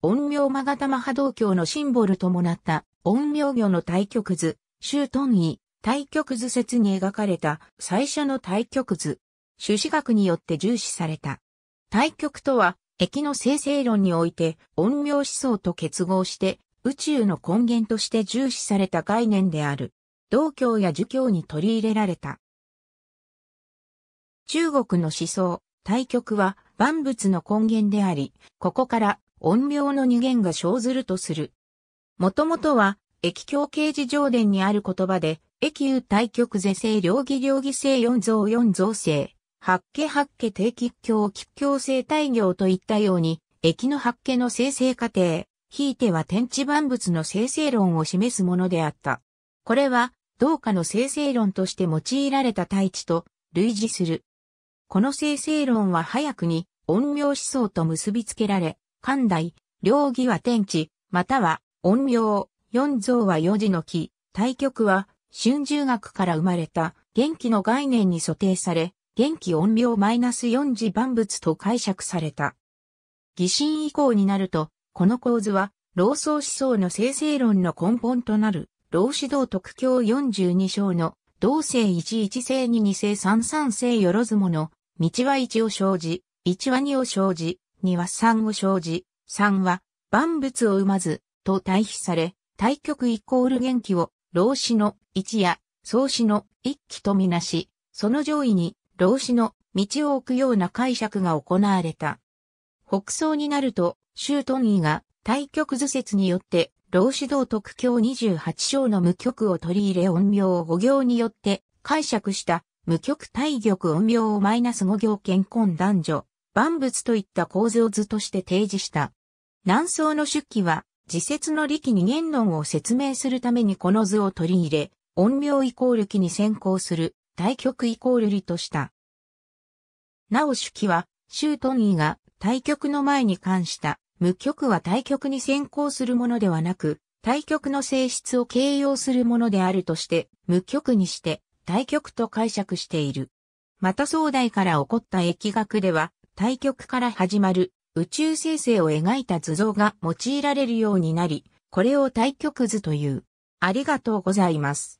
陰陽マガマ波動鏡のシンボルともなった陰陽魚の対極図、周頓位、対極図説に描かれた最初の対極図、朱子学によって重視された。対極とは、液の生成論において陰陽思想と結合して宇宙の根源として重視された概念である。道教や儒教に取り入れられた。中国の思想、対極は万物の根源であり、ここから音量の二元が生ずるとする。もともとは、液境形事上伝にある言葉で、液有対極是正両義両義性四増四増性、八家八家定吉境吉境性対行といったように、液の八家の生成過程、ひいては天地万物の生成論を示すものであった。これは、道家の生成論として用いられた大地と類似する。この生成論は早くに、音明思想と結びつけられ、寛大、両義は天地、または恩陽、四蔵は四字の木、対極は春秋学から生まれた元気の概念に素定され、元気音量マイナス四字万物と解釈された。疑心以降になると、この構図は、老僧思想の生成論の根本となる、老子道徳教十二章の、同性一一性二二性三三性よろずもの、道は一を生じ、一は二を生じ、には三を生じ、三は万物を生まず、と対比され、対極イコール元気を、老子の一や、創子の一期とみなし、その上位に、老子の道を置くような解釈が行われた。北宋になると、周頓義が、対極図説によって、老子道徳教28章の無極を取り入れ音名を5行によって解釈した無極対極音名をマイナス5行健康男女万物といった構造図として提示した。南宋の出記は、自説の力二元論を説明するためにこの図を取り入れ、音量イコール気に先行する、対極イコール理とした。なお主記は、周東義が対極の前に関した、無極は対極に先行するものではなく、対極の性質を形容するものであるとして、無極にして、対極と解釈している。また壮大から起こった疫学では、対極から始まる宇宙生成を描いた図像が用いられるようになり、これを対極図という。ありがとうございます。